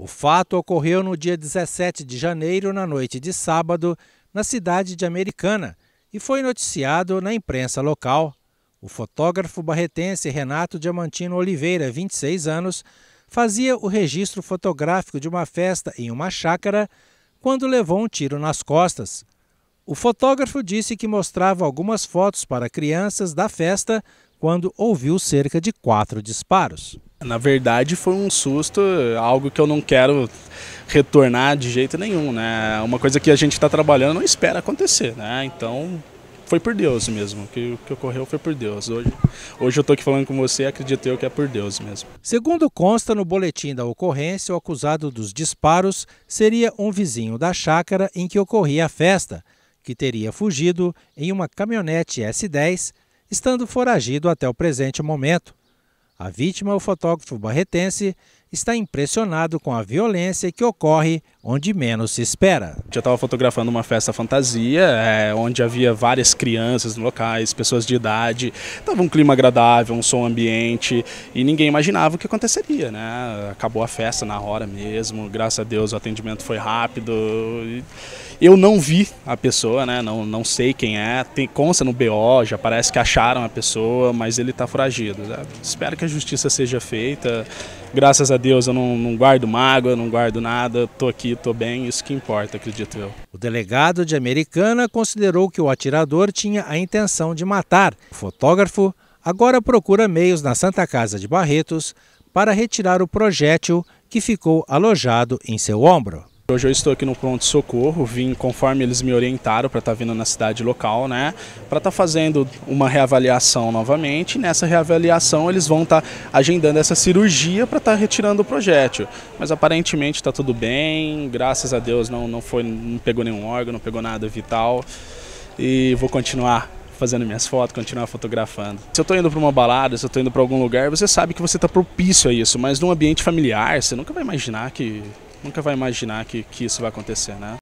O fato ocorreu no dia 17 de janeiro, na noite de sábado, na cidade de Americana e foi noticiado na imprensa local. O fotógrafo barretense Renato Diamantino Oliveira, 26 anos, fazia o registro fotográfico de uma festa em uma chácara quando levou um tiro nas costas. O fotógrafo disse que mostrava algumas fotos para crianças da festa quando ouviu cerca de quatro disparos. Na verdade, foi um susto, algo que eu não quero retornar de jeito nenhum, né? Uma coisa que a gente está trabalhando não espera acontecer, né? Então, foi por Deus mesmo. O que, o que ocorreu foi por Deus. Hoje, hoje eu estou aqui falando com você, acredito eu que é por Deus mesmo. Segundo consta no boletim da ocorrência, o acusado dos disparos seria um vizinho da chácara em que ocorria a festa, que teria fugido em uma caminhonete S10, estando foragido até o presente momento. A vítima é o fotógrafo barretense está impressionado com a violência que ocorre onde menos se espera. Eu estava fotografando uma festa fantasia, é, onde havia várias crianças no locais, pessoas de idade. Tava um clima agradável, um som ambiente e ninguém imaginava o que aconteceria, né? Acabou a festa na hora mesmo. Graças a Deus o atendimento foi rápido. Eu não vi a pessoa, né? Não, não sei quem é. Tem consta no BO, já parece que acharam a pessoa, mas ele está foragido. Né? Espero que a justiça seja feita graças a Deus eu não, não guardo mágoa, não guardo nada, estou aqui, estou bem, isso que importa, acredito eu. O delegado de Americana considerou que o atirador tinha a intenção de matar. O fotógrafo agora procura meios na Santa Casa de Barretos para retirar o projétil que ficou alojado em seu ombro. Hoje eu estou aqui no pronto-socorro, vim conforme eles me orientaram para estar tá vindo na cidade local, né? Para estar tá fazendo uma reavaliação novamente. Nessa reavaliação eles vão estar tá agendando essa cirurgia para estar retirando o projétil. Mas aparentemente está tudo bem, graças a Deus não, não, foi, não pegou nenhum órgão, não pegou nada vital. E vou continuar fazendo minhas fotos, continuar fotografando. Se eu estou indo para uma balada, se eu estou indo para algum lugar, você sabe que você está propício a isso, mas num ambiente familiar, você nunca vai imaginar que nunca vai imaginar que, que isso vai acontecer, né?